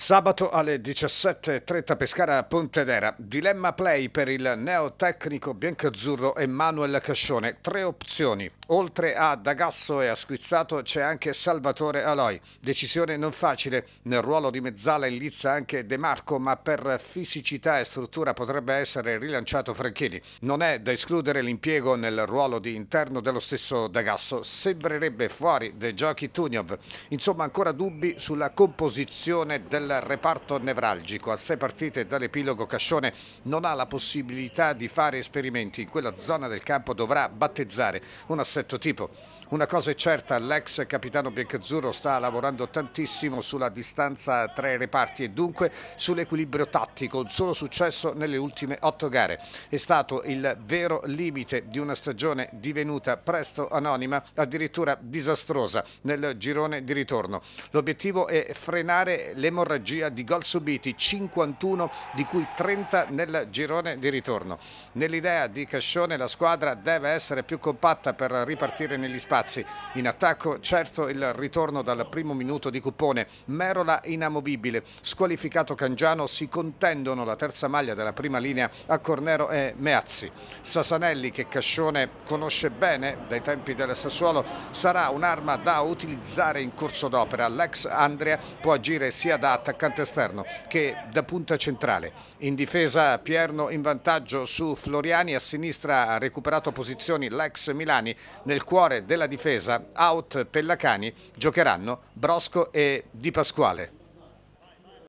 Sabato alle 17.30 Pescara a Pontedera, dilemma play per il neotecnico biancazzurro Emanuele Cascione, tre opzioni. Oltre a D'Agasso e a Squizzato c'è anche Salvatore Aloy. Decisione non facile. Nel ruolo di mezzala in Lizza anche De Marco, ma per fisicità e struttura potrebbe essere rilanciato Franchini. Non è da escludere l'impiego nel ruolo di interno dello stesso D'Agasso. Sembrerebbe fuori dai giochi Tuniov. Insomma, ancora dubbi sulla composizione del reparto nevralgico. A sei partite dall'epilogo Cascione non ha la possibilità di fare esperimenti. In quella zona del campo dovrà battezzare una serie certo tipo una cosa è certa, l'ex capitano biancazzurro sta lavorando tantissimo sulla distanza tra i reparti e dunque sull'equilibrio tattico, un solo successo nelle ultime otto gare. È stato il vero limite di una stagione divenuta presto anonima, addirittura disastrosa nel girone di ritorno. L'obiettivo è frenare l'emorragia di gol subiti, 51 di cui 30 nel girone di ritorno. Nell'idea di Cascione la squadra deve essere più compatta per ripartire negli spazi Pazzi. In attacco certo il ritorno dal primo minuto di Cupone. Merola inamovibile, squalificato Cangiano, si contendono la terza maglia della prima linea a Cornero e Meazzi. Sasanelli che Cascione conosce bene dai tempi del Sassuolo sarà un'arma da utilizzare in corso d'opera. L'ex Andrea può agire sia da attaccante esterno che da punta centrale. In difesa Pierno in vantaggio su Floriani, a sinistra ha recuperato posizioni l'ex Milani nel cuore della difesa, out Pellacani, giocheranno Brosco e Di Pasquale.